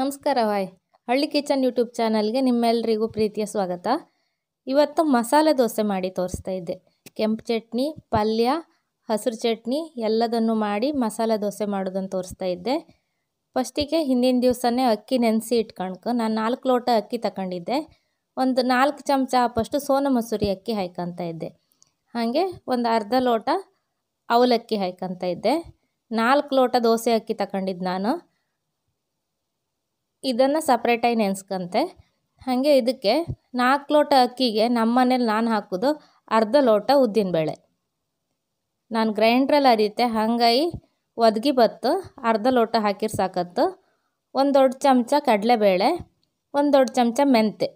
ನಮಸ್ಕಾರ ವಾಯ್ ಹಳ್ಳಿ kitchen YouTube ಚಾನಲ್ಗೆ ನಿಮ್ಮೆಲ್ಲರಿಗೂ ಪ್ರೀತಿಯ ಸ್ವಾಗತ ಇವತ್ತು ಮಸಾಲೆ ದೋಸೆ ಮಾಡಿ ತೋರಿಸ್ತಾ ಇದ್ದೆ ಕೆಂಪು ಚಟ್ನಿ ಪಲ್ಯ ಹಸಿರು ಚಟ್ನಿ ಎಲ್ಲದನ್ನು ಮಾಡಿ ಮಸಾಲೆ ದೋಸೆ ಮಾಡೋದನ್ನು ತೋರಿಸ್ತಾ ಇದ್ದೆ ಫಸ್ಟಿಗೆ ಹಿಂದಿನ ದಿವಸನೇ ಅಕ್ಕಿ ನೆನೆಸಿ ಇಟ್ಕೊಂಡ್ಕು ನಾನು ನಾಲ್ಕು ಲೋಟ ಅಕ್ಕಿ ತಗೊಂಡಿದ್ದೆ ಒಂದು ನಾಲ್ಕು ಚಮಚ ಹಾಪಷ್ಟು ಸೋನ ಮಸೂರಿ ಅಕ್ಕಿ ಹಾಯ್ಕೊತಾ ಇದ್ದೆ ಹಾಗೆ ಒಂದು ಅರ್ಧ ಲೋಟ ಅವಲಕ್ಕಿ ಹಾಯ್ಕೊತಾ ಇದ್ದೆ ನಾಲ್ಕು ಲೋಟ ದೋಸೆ ಅಕ್ಕಿ ತಗೊಂಡಿದ್ದು ನಾನು ಇದನ್ನು ಸಪ್ರೇಟಾಗಿ ನೆನ್ಸ್ಕಂತೆ ಹಾಗೆ ಇದಕ್ಕೆ ನಾಲ್ಕು ಲೋಟ ಅಕ್ಕಿಗೆ ನಮ್ಮ ಮನೇಲಿ ನಾನು ಹಾಕೋದು ಅರ್ಧ ಲೋಟ ಉದ್ದಿನಬೇಳೆ ನಾನು ಗ್ರೈಂಡ್ರಲ್ಲಿ ಅರಿಯುತ್ತೆ ಹಾಗಾಗಿ ಒದಗಿ ಬತ್ತು ಅರ್ಧ ಲೋಟ ಹಾಕಿರ್ ಸಾಕತ್ತು ಒಂದು ದೊಡ್ಡ ಚಮಚ ಕಡಲೆಬೇಳೆ ಒಂದು ದೊಡ್ಡ ಚಮಚ ಮೆಂತೆ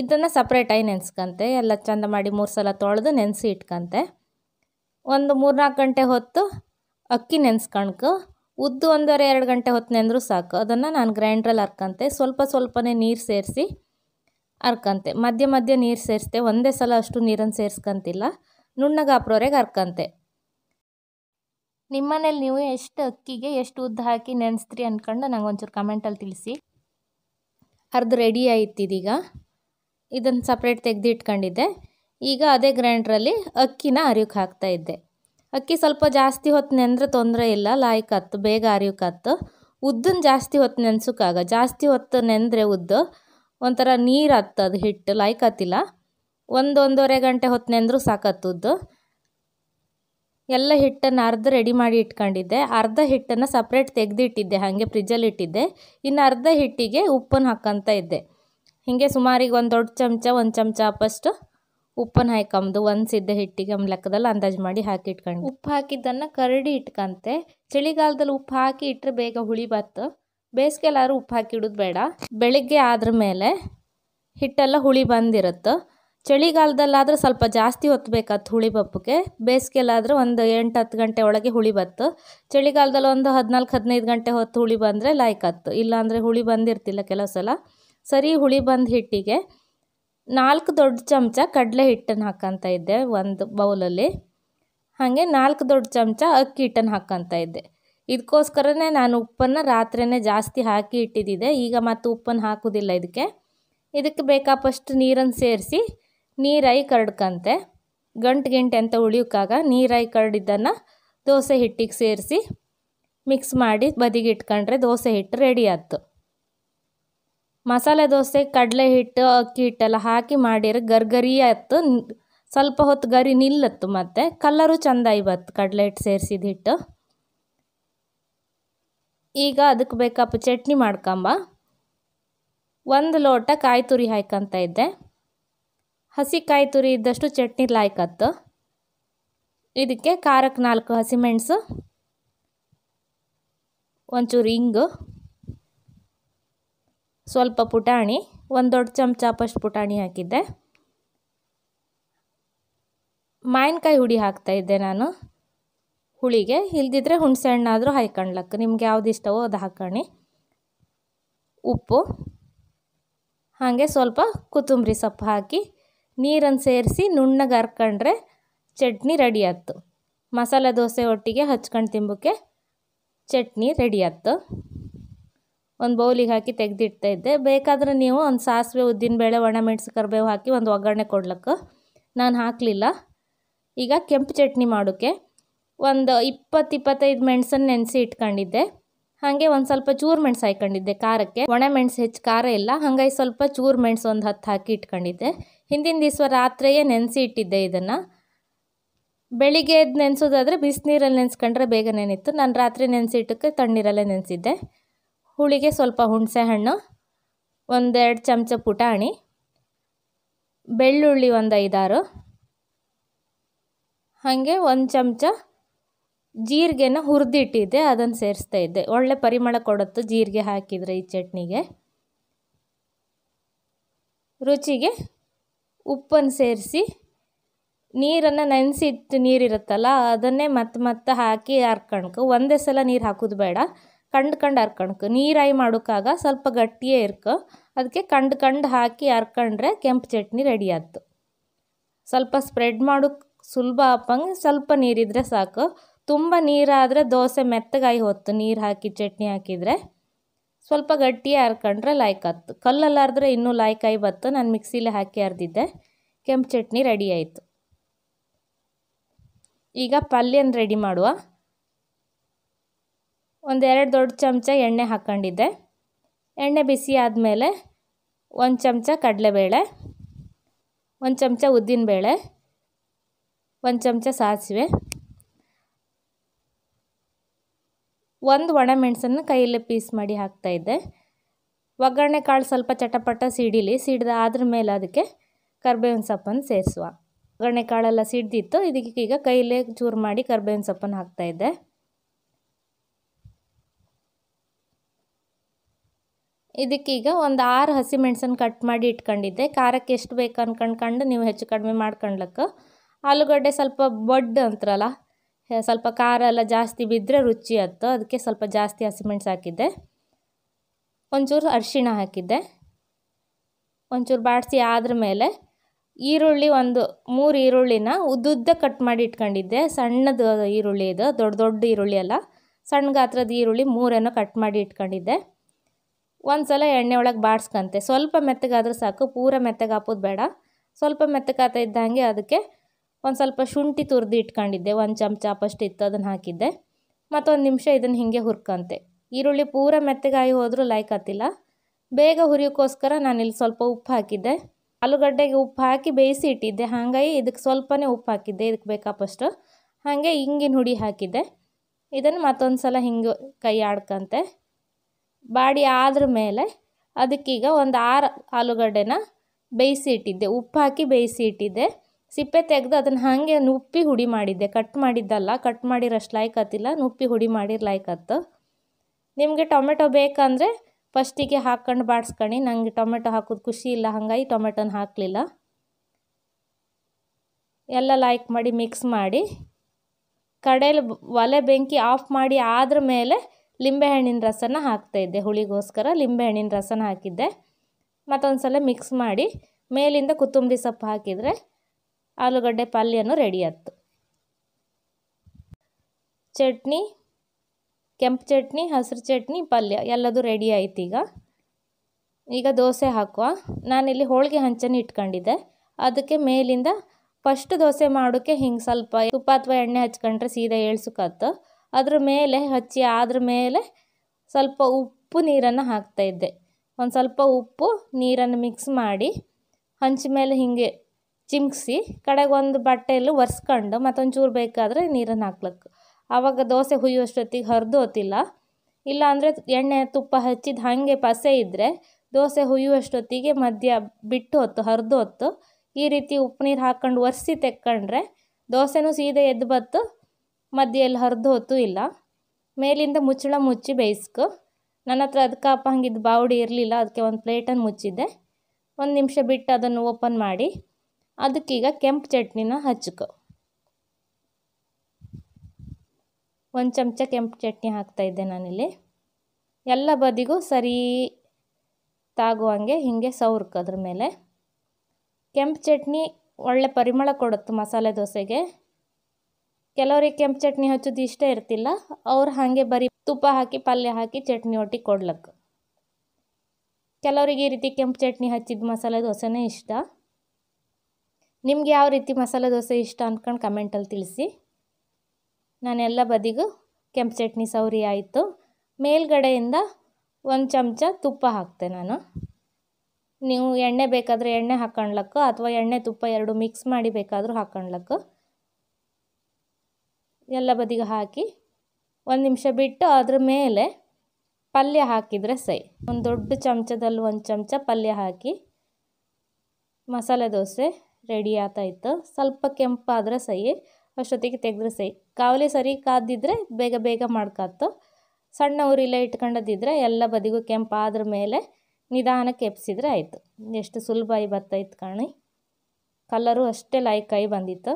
ಇದನ್ನು ಸಪ್ರೇಟಾಗಿ ನೆನೆಸ್ಕಂತೆ ಎಲ್ಲ ಚೆಂದ ಮಾಡಿ ಮೂರು ಸಲ ತೊಳೆದು ನೆನೆಸಿ ಇಟ್ಕಂತೆ ಒಂದು ಮೂರ್ನಾಲ್ಕು ಗಂಟೆ ಹೊತ್ತು ಅಕ್ಕಿ ನೆನೆಸ್ಕಣ್ಕು ಉದ್ದು ಒಂದೂವರೆ ಎರಡು ಗಂಟೆ ಅಂದರೂ ಸಾಕು ಅದನ್ನು ನಾನು ಗ್ರೈಂಡ್ರಲ್ಲಿ ಅರ್ಕಂತೆ ಸ್ವಲ್ಪ ಸ್ವಲ್ಪನೇ ನೀರು ಸೇರಿಸಿ ಅರ್ಕಂತೆ ಮಧ್ಯ ಮಧ್ಯ ನೀರು ಸೇರಿಸ್ತೆ ಒಂದೇ ಸಲ ಅಷ್ಟು ನೀರನ್ನು ಸೇರಿಸ್ಕಂತಿಲ್ಲ ನುಣ್ಣಗಾಪ್ರೋರೆಗೆ ಅರ್ಕಂತೆ ನಿಮ್ಮನೇಲಿ ನೀವು ಎಷ್ಟು ಅಕ್ಕಿಗೆ ಎಷ್ಟು ಉದ್ದು ಹಾಕಿ ನೆನೆಸ್ತೀರಿ ಅಂದ್ಕೊಂಡು ನಂಗೆ ಒಂಚೂರು ಕಮೆಂಟಲ್ಲಿ ತಿಳಿಸಿ ಅರ್ಧ ರೆಡಿ ಆಯ್ತಿದೀಗ ಇದನ್ನು ಸಪ್ರೇಟ್ ತೆಗೆದಿಟ್ಕೊಂಡಿದ್ದೆ ಈಗ ಅದೇ ಗ್ರೈಂಡ್ರಲ್ಲಿ ಅಕ್ಕಿನ ಹಾಕ್ತಾ ಹಾಕ್ತಾಯಿದ್ದೆ ಅಕ್ಕಿ ಸ್ವಲ್ಪ ಜಾಸ್ತಿ ಹೊತ್ತು ನೆಂದ್ರೆ ತೊಂದರೆ ಇಲ್ಲ ಲಾಯ್ಕತ್ತು ಬೇಗ ಅರಿಯೋಕತ್ತು ಉದ್ದನ್ನು ಜಾಸ್ತಿ ಹೊತ್ತು ನೆನೆಸೋಕ್ಕಾಗ ಜಾಸ್ತಿ ಹೊತ್ತು ನೆಂದರೆ ಉದ್ದು ಒಂಥರ ನೀರು ಅದು ಹಿಟ್ಟು ಲಾಯ್ಕತ್ತಿಲ್ಲ ಒಂದು ಒಂದೂವರೆ ಗಂಟೆ ಹೊತ್ತು ನೆಂದರೂ ಉದ್ದು ಎಲ್ಲ ಹಿಟ್ಟನ್ನು ಅರ್ಧ ರೆಡಿ ಮಾಡಿ ಇಟ್ಕೊಂಡಿದ್ದೆ ಅರ್ಧ ಹಿಟ್ಟನ್ನು ಸಪ್ರೇಟ್ ತೆಗೆದಿಟ್ಟಿದ್ದೆ ಹಾಗೆ ಫ್ರಿಜ್ಜಲ್ಲಿ ಇಟ್ಟಿದ್ದೆ ಇನ್ನು ಅರ್ಧ ಹಿಟ್ಟಿಗೆ ಉಪ್ಪನ್ನು ಹಾಕ್ಕಂತ ಇದ್ದೆ ಹೀಗೆ ಸುಮಾರಿಗೆ ಒಂದು ದೊಡ್ಡ ಚಮಚ ಒಂದು ಚಮಚ ಅಪ್ಪಷ್ಟು ಉಪ್ಪನ್ನು ಹಾಯ್ಕೊಂಬುದು ಒಂದು ಸಿದ್ದ ಹಿಟ್ಟಿಗೆ ನಮ್ಮ ಲೆಕ್ಕದಲ್ಲಿ ಅಂದಾಜು ಮಾಡಿ ಹಾಕಿ ಇಟ್ಕೊಂಡು ಉಪ್ಪು ಹಾಕಿದ್ದನ್ನು ಕರಡಿ ಇಟ್ಕಂತೆ ಚಳಿಗಾಲದಲ್ಲಿ ಉಪ್ಪು ಹಾಕಿ ಇಟ್ಟರೆ ಬೇಗ ಹುಳಿ ಬತ್ತು ಬೇಸಿಗೆಲ್ಲಾದ್ರೂ ಉಪ್ಪು ಹಾಕಿ ಇಡೋದು ಬೇಡ ಬೆಳಿಗ್ಗೆ ಆದ್ರ ಮೇಲೆ ಹಿಟ್ಟೆಲ್ಲ ಹುಳಿ ಬಂದಿರುತ್ತೆ ಚಳಿಗಾಲದಲ್ಲಾದ್ರೆ ಸ್ವಲ್ಪ ಜಾಸ್ತಿ ಹೊತ್ತು ಹುಳಿ ಹುಳಿ ಬೇಸಿಗೆ ಎಲ್ಲಾದರೂ ಒಂದು ಎಂಟು ಹತ್ತು ಗಂಟೆ ಒಳಗೆ ಹುಳಿ ಬತ್ತು ಚಳಿಗಾಲದಲ್ಲಿ ಒಂದು ಹದಿನಾಲ್ಕು ಹದಿನೈದು ಗಂಟೆ ಹೊತ್ತು ಹುಳಿ ಬಂದರೆ ಹತ್ತು ಇಲ್ಲಾಂದರೆ ಹುಳಿ ಬಂದಿರ್ತಿಲ್ಲ ಕೆಲವು ಸಲ ಸರಿ ಹುಳಿ ಬಂದು ಹಿಟ್ಟಿಗೆ ನಾಲ್ಕು ದೊಡ್ಡ ಚಮಚ ಕಡಲೆ ಹಿಟ್ಟನ್ನು ಹಾಕ್ಕೊತ ಇದ್ದೆ ಒಂದು ಬೌಲಲ್ಲಿ ಹಾಗೆ ನಾಲ್ಕು ದೊಡ್ಡ ಚಮಚ ಅಕ್ಕಿ ಹಿಟ್ಟನ್ನು ಹಾಕ್ಕೊತ ಇದ್ದೆ ಇದಕ್ಕೋಸ್ಕರನೇ ನಾನು ಉಪ್ಪನ್ನು ರಾತ್ರಿನೇ ಜಾಸ್ತಿ ಹಾಕಿ ಇಟ್ಟಿದ್ದಿದೆ ಈಗ ಮತ್ತು ಉಪ್ಪನ್ನು ಹಾಕೋದಿಲ್ಲ ಇದಕ್ಕೆ ಇದಕ್ಕೆ ಫಸ್ಟ್ ನೀರನ್ನು ಸೇರಿಸಿ ನೀರಾಗಿ ಕರ್ಡ್ಕಂತೆ ಗಂಟು ಗಿಂಟೆ ಅಂತ ಉಳಿಯೋಕ್ಕಾಗ ನೀರಾಗಿ ಕರಡಿದ್ದನ್ನು ದೋಸೆ ಹಿಟ್ಟಿಗೆ ಸೇರಿಸಿ ಮಿಕ್ಸ್ ಮಾಡಿ ಬದಿಗೆ ಇಟ್ಕೊಂಡ್ರೆ ದೋಸೆ ಹಿಟ್ಟು ರೆಡಿ ಆಯ್ತು ಮಸಾಲೆ ದೋಸೆ ಕಡಲೆ ಹಿಟ್ಟು ಅಕ್ಕಿ ಹಿಟ್ಟೆಲ್ಲ ಹಾಕಿ ಮಾಡಿರ ಗರ್ಗರಿ ಆಯ್ತು ಸ್ವಲ್ಪ ಹೊತ್ತು ಗರಿ ನಿಲ್ಲತ್ತು ಮತ್ತು ಕಲ್ಲರು ಚೆಂದ ಇವತ್ತು ಕಡಲೆ ಹಿಟ್ಟು ಸೇರಿಸಿದ ಹಿಟ್ಟು ಈಗ ಅದಕ್ಕೆ ಬೇಕಪ್ಪ ಚಟ್ನಿ ಮಾಡ್ಕೊಂಬ ಒಂದು ಲೋಟ ಕಾಯಿ ತುರಿ ಹಾಯ್ಕೊಂತ ಇದ್ದೆ ಹಸಿ ಕಾಯಿ ತುರಿ ಇದ್ದಷ್ಟು ಚಟ್ನಿ ಲಾಯ್ಕತ್ತು ಇದಕ್ಕೆ ಖಾರಕ್ಕೆ ನಾಲ್ಕು ಹಸಿಮೆಣಸು ಒಂಚೂರು ಇಂಗು ಸ್ವಲ್ಪ ಪುಟಾಣಿ ಒಂದು ದೊಡ್ಡ ಚಮಚ ಫಸ್ಟ್ ಪುಟಾಣಿ ಹಾಕಿದ್ದೆ ಮಾವಿನಕಾಯಿ ಹುಡಿ ಹಾಕ್ತಾಯಿದ್ದೆ ನಾನು ಹುಳಿಗೆ ಇಲ್ದಿದ್ರೆ ಹುಣಸೆ ಹಣ್ಣಾದರೂ ಹಾಯ್ಕೊಳ್ಳಕ್ಕ ನಿಮ್ಗೆ ಯಾವ್ದು ಇಷ್ಟವೋ ಅದು ಹಾಕೊಳ್ಳಿ ಉಪ್ಪು ಹಾಗೆ ಸ್ವಲ್ಪ ಕೊತ್ತಂಬರಿ ಸೊಪ್ಪು ಹಾಕಿ ನೀರನ್ನು ಸೇರಿಸಿ ನುಣ್ಣಗೆ ಹರ್ಕೊಂಡ್ರೆ ಚಟ್ನಿ ರೆಡಿ ಆಯ್ತು ಮಸಾಲೆ ದೋಸೆ ಒಟ್ಟಿಗೆ ಹಚ್ಕೊಂಡು ತಿಂಬಕ್ಕೆ ಚಟ್ನಿ ರೆಡಿ ಆಯ್ತು ಒಂದು ಬೌಲಿಗೆ ಹಾಕಿ ತೆಗೆದಿಡ್ತಾ ಇದ್ದೆ ಬೇಕಾದರೆ ನೀವು ಒಂದು ಸಾಸಿವೆ ಉದ್ದಿನಬೇಳೆ ಮೆಣಸು ಕರಿಬೇವು ಹಾಕಿ ಒಂದು ಒಗ್ಗರಣೆ ಕೊಡ್ಲಿಕ್ಕೆ ನಾನು ಹಾಕಲಿಲ್ಲ ಈಗ ಕೆಂಪು ಚಟ್ನಿ ಮಾಡೋಕ್ಕೆ ಒಂದು ಇಪ್ಪತ್ತು ಇಪ್ಪತ್ತೈದು ಮೆಣಸನ್ನು ನೆನೆಸಿ ಇಟ್ಕೊಂಡಿದ್ದೆ ಹಾಗೆ ಒಂದು ಸ್ವಲ್ಪ ಚೂರು ಮೆಣಸು ಹಾಕೊಂಡಿದ್ದೆ ಖಾರಕ್ಕೆ ಒಣ ಮೆಣಸು ಹೆಚ್ಚು ಖಾರ ಇಲ್ಲ ಹಾಗಾಗಿ ಸ್ವಲ್ಪ ಚೂರು ಮೆಣಸು ಒಂದು ಹತ್ತು ಹಾಕಿ ಇಟ್ಕೊಂಡಿದ್ದೆ ಹಿಂದಿನ ದಿವಸ ರಾತ್ರಿಯೇ ನೆನೆಸಿ ಇಟ್ಟಿದ್ದೆ ಇದನ್ನು ಬೆಳಿಗ್ಗೆ ನೆನೆಸೋದಾದರೆ ಬಿಸಿನೀರಲ್ಲಿ ನೆನೆಸ್ಕೊಂಡ್ರೆ ಬೇಗ ನೆನೀತು ನಾನು ರಾತ್ರಿ ನೆನೆಸಿಟ್ಟಕ್ಕೆ ತಣ್ಣೀರಲ್ಲೇ ನೆನೆಸಿದ್ದೆ ಹುಳಿಗೆ ಸ್ವಲ್ಪ ಹುಣಸೆಹಣ್ಣು ಒಂದೆರಡು ಚಮಚ ಪುಟಾಣಿ ಬೆಳ್ಳುಳ್ಳಿ ಒಂದು ಐದಾರು ಹಾಗೆ ಒಂದು ಚಮಚ ಜೀರಿಗೆನ ಹುರಿದಿಟ್ಟಿದ್ದೆ ಅದನ್ನು ಸೇರಿಸ್ತಾ ಇದ್ದೆ ಒಳ್ಳೆ ಪರಿಮಳ ಕೊಡುತ್ತೆ ಜೀರಿಗೆ ಹಾಕಿದರೆ ಈ ಚಟ್ನಿಗೆ ರುಚಿಗೆ ಉಪ್ಪನ್ನು ಸೇರಿಸಿ ನೀರನ್ನು ನೆನೆಸಿಟ್ಟು ನೀರಿರುತ್ತಲ್ಲ ಅದನ್ನೇ ಮತ್ತೆ ಮತ್ತೆ ಹಾಕಿ ಹರ್ಕಣ್ಕು ಒಂದೇ ಸಲ ನೀರು ಹಾಕೋದು ಬೇಡ ಕಂಡು ಕಂಡು ಹರ್ಕಣ್ಕು ನೀರಾಯಿ ಮಾಡೋಕ್ಕಾಗ ಸ್ವಲ್ಪ ಗಟ್ಟಿಯೇ ಇರ್ಕು ಅದಕ್ಕೆ ಕಂಡು ಕಂಡು ಹಾಕಿ ಹರ್ಕಂಡ್ರೆ ಕೆಂಪು ಚಟ್ನಿ ರೆಡಿ ಆಯ್ತು ಸ್ವಲ್ಪ ಸ್ಪ್ರೆಡ್ ಮಾಡೋಕ್ಕೆ ಸುಲಭ ಆಪಂಗೆ ಸ್ವಲ್ಪ ನೀರಿದ್ರೆ ಸಾಕು ತುಂಬ ನೀರಾದರೆ ದೋಸೆ ಮೆತ್ತಗಾಯಿ ಹೊತ್ತು ನೀರು ಹಾಕಿ ಚಟ್ನಿ ಹಾಕಿದರೆ ಸ್ವಲ್ಪ ಗಟ್ಟಿಯೇ ಹರ್ಕೊಂಡ್ರೆ ಹತ್ತು ಕಲ್ಲಲ್ಲಾರ್ದ್ರೆ ಇನ್ನೂ ಲಾಯ್ಕಾಯಿ ಬತ್ತು ನಾನು ಮಿಕ್ಸಿಲಿ ಹಾಕಿ ಅರ್ದಿದ್ದೆ ಕೆಂಪು ಚಟ್ನಿ ರೆಡಿ ಆಯಿತು ಈಗ ಪಲ್ಯನ ರೆಡಿ ಮಾಡುವ ಒಂದೆರಡು ದೊಡ್ಡ ಚಮಚ ಎಣ್ಣೆ ಹಾಕ್ಕೊಂಡಿದ್ದೆ ಎಣ್ಣೆ ಬಿಸಿ ಆದಮೇಲೆ ಒಂದು ಚಮಚ ಕಡಲೆಬೇಳೆ ಒಂದು ಚಮಚ ಉದ್ದಿನಬೇಳೆ ಒಂದು ಚಮಚ ಸಾಸಿವೆ ಒಂದು ಮೆಣಸನ್ನು ಕೈಯಲ್ಲೇ ಪೀಸ್ ಮಾಡಿ ಹಾಕ್ತಾಯಿದ್ದೆ ಒಗ್ಗರಣೆ ಕಾಳು ಸ್ವಲ್ಪ ಚಟಪಟ ಸಿಡಿಲಿ ಸಿಡಿದ ಆದ್ರ ಮೇಲೆ ಅದಕ್ಕೆ ಕರ್ಬೇವಿನ ಸೊಪ್ಪನ್ನು ಸೇರಿಸುವ ಒಗ್ಗರಣೆ ಕಾಳೆಲ್ಲ ಸಿಡ್ದಿತ್ತು ಈಗ ಕೈಯಲ್ಲೇ ಚೂರು ಮಾಡಿ ಕರ್ಬೇವಿನ ಸೊಪ್ಪನ್ನು ಹಾಕ್ತಾಯಿದ್ದೆ ಇದಕ್ಕೀಗ ಒಂದು ಆರು ಹಸಿಮೆಣ್ಸನ್ನ ಕಟ್ ಮಾಡಿ ಇಟ್ಕೊಂಡಿದ್ದೆ ಖಾರಕ್ಕೆ ಎಷ್ಟು ಬೇಕು ಅನ್ಕೊಂಡ್ಕೊಂಡು ನೀವು ಹೆಚ್ಚು ಕಡಿಮೆ ಮಾಡ್ಕೊಂಡ್ಲಕ್ಕ ಆಲೂಗಡ್ಡೆ ಸ್ವಲ್ಪ ಬೊಡ್ಡು ಅಂತರಲ್ಲ ಸ್ವಲ್ಪ ಖಾರ ಎಲ್ಲ ಜಾಸ್ತಿ ಬಿದ್ದರೆ ರುಚಿ ಆಯ್ತು ಅದಕ್ಕೆ ಸ್ವಲ್ಪ ಜಾಸ್ತಿ ಹಸಿಮೆಣ್ಸು ಹಾಕಿದ್ದೆ ಒಂಚೂರು ಅರಿಶಿಣ ಹಾಕಿದ್ದೆ ಒಂಚೂರು ಬಾಡಿಸಿ ಆದ್ರ ಮೇಲೆ ಈರುಳ್ಳಿ ಒಂದು ಮೂರು ಈರುಳ್ಳಿನ ಉದ್ದುದ್ದ ಕಟ್ ಮಾಡಿ ಇಟ್ಕೊಂಡಿದ್ದೆ ಸಣ್ಣದು ಈರುಳ್ಳಿ ಇದು ದೊಡ್ಡ ದೊಡ್ಡ ಈರುಳ್ಳಿ ಅಲ್ಲ ಸಣ್ಣ ಗಾತ್ರದ ಈರುಳ್ಳಿ ಮೂರೇನೋ ಕಟ್ ಮಾಡಿ ಇಟ್ಕೊಂಡಿದ್ದೆ ಒಂದು ಸಲ ಎಣ್ಣೆ ಒಳಗೆ ಬಾಡಿಸ್ಕಂತೆ ಸ್ವಲ್ಪ ಮೆತ್ತಗಾದ್ರೆ ಸಾಕು ಪೂರ ಮೆತ್ತಗಾಪೋದು ಬೇಡ ಸ್ವಲ್ಪ ಮೆತ್ತಗಾತ ಇದ್ದಂಗೆ ಅದಕ್ಕೆ ಒಂದು ಸ್ವಲ್ಪ ಶುಂಠಿ ತುರಿದು ಇಟ್ಕೊಂಡಿದ್ದೆ ಒಂದು ಚಮಚ ಅಪ್ಪಷ್ಟು ಇತ್ತು ಅದನ್ನು ಹಾಕಿದ್ದೆ ಮತ್ತೊಂದು ನಿಮಿಷ ಇದನ್ನು ಹೀಗೆ ಹುರ್ಕಂತೆ ಈರುಳ್ಳಿ ಪೂರ ಮೆತ್ತಗಾಯಿ ಹೋದರೂ ಲೈಕ್ ಹತ್ತಿಲ್ಲ ಬೇಗ ಹುರಿಯೋಕ್ಕೋಸ್ಕರ ನಾನಿಲ್ಲಿ ಸ್ವಲ್ಪ ಉಪ್ಪು ಹಾಕಿದ್ದೆ ಆಲೂಗಡ್ಡೆಗೆ ಉಪ್ಪು ಹಾಕಿ ಬೇಯಿಸಿ ಇಟ್ಟಿದ್ದೆ ಹಾಗಾಗಿ ಇದಕ್ಕೆ ಸ್ವಲ್ಪನೇ ಉಪ್ಪು ಹಾಕಿದ್ದೆ ಇದಕ್ಕೆ ಬೇಕಾಪಷ್ಟು ಹಾಗೆ ಹಿಂಗಿನ ಹುಡಿ ಹಾಕಿದ್ದೆ ಇದನ್ನು ಮತ್ತೊಂದು ಸಲ ಹಿಂಗೆ ಕೈ ಆಡ್ಕಂತೆ ಬಾಡಿ ಆದ್ರ ಮೇಲೆ ಅದಕ್ಕೀಗ ಒಂದು ಆರು ಆಲೂಗಡ್ಡೆನ ಬೇಯಿಸಿ ಇಟ್ಟಿದ್ದೆ ಉಪ್ಪು ಹಾಕಿ ಬೇಯಿಸಿ ಇಟ್ಟಿದ್ದೆ ಸಿಪ್ಪೆ ತೆಗೆದು ಅದನ್ನು ಹಾಗೆ ನುಪ್ಪಿ ಹುಡಿ ಮಾಡಿದ್ದೆ ಕಟ್ ಮಾಡಿದ್ದಲ್ಲ ಕಟ್ ಮಾಡಿರೋಷ್ಟು ಹತ್ತಿಲ್ಲ ನುಪ್ಪಿ ಹುಡಿ ಮಾಡಿರ ಹತ್ತು ನಿಮಗೆ ಟೊಮೆಟೊ ಬೇಕಂದರೆ ಫಸ್ಟಿಗೆ ಹಾಕ್ಕೊಂಡು ಬಾಡಿಸ್ಕೊಂಡು ನನಗೆ ಟೊಮೆಟೊ ಹಾಕೋದು ಖುಷಿ ಇಲ್ಲ ಹಾಗಾಗಿ ಟೊಮೆಟೊನ ಹಾಕಲಿಲ್ಲ ಎಲ್ಲ ಲೈಕ್ ಮಾಡಿ ಮಿಕ್ಸ್ ಮಾಡಿ ಕಡೆಯಲ್ಲಿ ಒಲೆ ಬೆಂಕಿ ಆಫ್ ಮಾಡಿ ಆದ್ರ ಮೇಲೆ ಲಿಂಬೆಹಣ್ಣಿನ ರಸನ ಹಾಕ್ತಾಯಿದ್ದೆ ಹುಳಿಗೋಸ್ಕರ ಲಿಂಬೆಹಣ್ಣಿನ ರಸನ ಹಾಕಿದ್ದೆ ಮತ್ತೊಂದು ಸಲ ಮಿಕ್ಸ್ ಮಾಡಿ ಮೇಲಿಂದ ಕೊತ್ತಂಬರಿ ಸೊಪ್ಪು ಹಾಕಿದರೆ ಆಲೂಗಡ್ಡೆ ಪಲ್ಯನೂ ರೆಡಿ ಆಯ್ತು ಚಟ್ನಿ ಕೆಂಪು ಚಟ್ನಿ ಹಸಿರು ಚಟ್ನಿ ಪಲ್ಯ ಎಲ್ಲದೂ ರೆಡಿ ಆಯ್ತು ಈಗ ಈಗ ದೋಸೆ ಹಾಕುವ ನಾನಿಲ್ಲಿ ಹೋಳಿಗೆ ಹಂಚನ್ನು ಇಟ್ಕೊಂಡಿದ್ದೆ ಅದಕ್ಕೆ ಮೇಲಿಂದ ಫಸ್ಟ್ ದೋಸೆ ಮಾಡೋಕ್ಕೆ ಹಿಂಗೆ ಸ್ವಲ್ಪ ತುಪ್ಪ ಅಥವಾ ಎಣ್ಣೆ ಹಚ್ಕೊಂಡ್ರೆ ಸೀದಾ ಏಳ್ಸುಕತ್ತು ಅದ್ರ ಮೇಲೆ ಹಚ್ಚಿ ಆದ್ರ ಮೇಲೆ ಸ್ವಲ್ಪ ಉಪ್ಪು ನೀರನ್ನು ಹಾಕ್ತಾಯಿದ್ದೆ ಒಂದು ಸ್ವಲ್ಪ ಉಪ್ಪು ನೀರನ್ನು ಮಿಕ್ಸ್ ಮಾಡಿ ಹಂಚ ಮೇಲೆ ಹೀಗೆ ಚಿಮ್ಕಿಸಿ ಕಡೆಗೆ ಒಂದು ಬಟ್ಟೆಯಲ್ಲಿ ಒರೆಸ್ಕೊಂಡು ಮತ್ತೊಂದು ಚೂರು ಬೇಕಾದರೆ ನೀರನ್ನು ಹಾಕ್ಲಕ್ಕೆ ಆವಾಗ ದೋಸೆ ಹುಯ್ಯೋಷ್ಟೊತ್ತಿಗೆ ಹೋತಿಲ್ಲ ಇಲ್ಲಾಂದರೆ ಎಣ್ಣೆ ತುಪ್ಪ ಹಚ್ಚಿದ ಹಾಗೆ ಪಸೆ ಇದ್ದರೆ ದೋಸೆ ಹುಯ್ಯುವಷ್ಟೊತ್ತಿಗೆ ಮಧ್ಯ ಬಿಟ್ಟು ಹೊತ್ತು ಹರಿದು ಹೊತ್ತು ಈ ರೀತಿ ಉಪ್ಪು ನೀರು ಹಾಕ್ಕೊಂಡು ಒರೆಸಿ ತೆಕ್ಕೊಂಡ್ರೆ ದೋಸೆನೂ ಸೀದಾ ಎದ್ದು ಬತ್ತು ಮಧ್ಯೆಯಲ್ಲಿ ಹರಿದು ಹೊತ್ತು ಇಲ್ಲ ಮೇಲಿಂದ ಮುಚ್ಚಳ ಮುಚ್ಚಿ ಬೇಯಿಸ್ಕು ನನ್ನ ಹತ್ರ ಅಪ್ಪ ಹಂಗಿದ್ದು ಬಾವುಡಿ ಇರಲಿಲ್ಲ ಅದಕ್ಕೆ ಒಂದು ಪ್ಲೇಟನ್ನು ಮುಚ್ಚಿದ್ದೆ ಒಂದು ನಿಮಿಷ ಬಿಟ್ಟು ಅದನ್ನು ಓಪನ್ ಮಾಡಿ ಅದಕ್ಕೀಗ ಕೆಂಪು ಚಟ್ನಿನ ಹಚ್ಕೊ ಒಂದು ಚಮಚ ಕೆಂಪು ಚಟ್ನಿ ಹಾಕ್ತಾಯಿದ್ದೆ ನಾನಿಲ್ಲಿ ಎಲ್ಲ ಬದಿಗೂ ಸರಿ ತಾಗುವಂಗೆ ಹೀಗೆ ಸೌರ್ಕು ಅದ್ರ ಮೇಲೆ ಕೆಂಪು ಚಟ್ನಿ ಒಳ್ಳೆ ಪರಿಮಳ ಕೊಡುತ್ತೆ ಮಸಾಲೆ ದೋಸೆಗೆ ಕೆಲವರಿಗೆ ಕೆಂಪು ಚಟ್ನಿ ಹಚ್ಚೋದು ಇಷ್ಟ ಇರ್ತಿಲ್ಲ ಅವ್ರು ಹಾಗೆ ಬರೀ ತುಪ್ಪ ಹಾಕಿ ಪಲ್ಯ ಹಾಕಿ ಚಟ್ನಿ ಒಟ್ಟಿ ಕೊಡ್ಲಕ್ಕ ಕೆಲವರಿಗೆ ಈ ರೀತಿ ಕೆಂಪು ಚಟ್ನಿ ಹಚ್ಚಿದ ಮಸಾಲೆ ದೋಸೆನೇ ಇಷ್ಟ ನಿಮ್ಗೆ ಯಾವ ರೀತಿ ಮಸಾಲೆ ದೋಸೆ ಇಷ್ಟ ಅಂದ್ಕೊಂಡು ಕಮೆಂಟಲ್ಲಿ ತಿಳಿಸಿ ನಾನೆಲ್ಲ ಬದಿಗೂ ಕೆಂಪು ಚಟ್ನಿ ಸೌರಿ ಆಯಿತು ಮೇಲ್ಗಡೆಯಿಂದ ಒಂದು ಚಮಚ ತುಪ್ಪ ಹಾಕ್ತೆ ನಾನು ನೀವು ಎಣ್ಣೆ ಬೇಕಾದರೆ ಎಣ್ಣೆ ಹಾಕೊಂಡ್ಲಕ್ಕ ಅಥವಾ ಎಣ್ಣೆ ತುಪ್ಪ ಎರಡು ಮಿಕ್ಸ್ ಮಾಡಿ ಬೇಕಾದರೂ ಹಾಕೊಂಡ್ಲಕ್ಕ ಎಲ್ಲ ಬದಿಗೆ ಹಾಕಿ ಒಂದು ನಿಮಿಷ ಬಿಟ್ಟು ಅದ್ರ ಮೇಲೆ ಪಲ್ಯ ಹಾಕಿದರೆ ಸೈ ಒಂದು ದೊಡ್ಡ ಚಮಚದಲ್ಲಿ ಒಂದು ಚಮಚ ಪಲ್ಯ ಹಾಕಿ ಮಸಾಲೆ ದೋಸೆ ರೆಡಿ ಆಗ್ತಾಯಿತ್ತು ಸ್ವಲ್ಪ ಕೆಂಪಾದರೆ ಸೈ ಅಷ್ಟೊತ್ತಿಗೆ ತೆಗೆದ್ರೆ ಸೈ ಕಾವಲಿ ಸರಿ ಕಾದಿದ್ರೆ ಬೇಗ ಬೇಗ ಮಾಡ್ಕಾತು ಸಣ್ಣ ಊರಿಲ್ಲ ಇಟ್ಕೊಂಡದಿದ್ರೆ ಎಲ್ಲ ಬದಿಗೂ ಕೆಂಪಾದ್ರ ಮೇಲೆ ನಿಧಾನಕ್ಕೆ ಎಪ್ಸಿದ್ರೆ ಆಯಿತು ಎಷ್ಟು ಸುಲಭ ಆಗಿ ಬರ್ತಾಯಿತ್ತು ಕಾಣಿ ಕಲರು ಅಷ್ಟೇ ಲೈಕ್ ಆಗಿ ಬಂದಿತ್ತು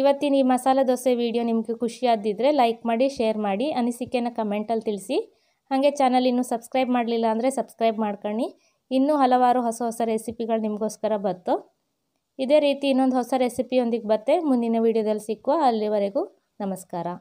ಇವತ್ತಿನ ಈ ಮಸಾಲೆ ದೋಸೆ ವಿಡಿಯೋ ನಿಮಗೆ ಖುಷಿಯಾದಿದ್ದರೆ ಲೈಕ್ ಮಾಡಿ ಶೇರ್ ಮಾಡಿ ಅನಿಸಿಕೆನ ಕಮೆಂಟಲ್ಲಿ ತಿಳಿಸಿ ಹಾಗೆ ಚಾನಲ್ ಇನ್ನೂ ಸಬ್ಸ್ಕ್ರೈಬ್ ಮಾಡಲಿಲ್ಲ ಅಂದರೆ ಸಬ್ಸ್ಕ್ರೈಬ್ ಮಾಡ್ಕೊಳ್ಳಿ ಇನ್ನೂ ಹಲವಾರು ಹೊಸ ಹೊಸ ರೆಸಿಪಿಗಳು ನಿಮಗೋಸ್ಕರ ಬತ್ತು ಇದೇ ರೀತಿ ಇನ್ನೊಂದು ಹೊಸ ರೆಸಿಪಿಯೊಂದಿಗೆ ಬತ್ತೆ ಮುಂದಿನ ವೀಡಿಯೋದಲ್ಲಿ ಸಿಕ್ಕುವ ಅಲ್ಲಿವರೆಗೂ ನಮಸ್ಕಾರ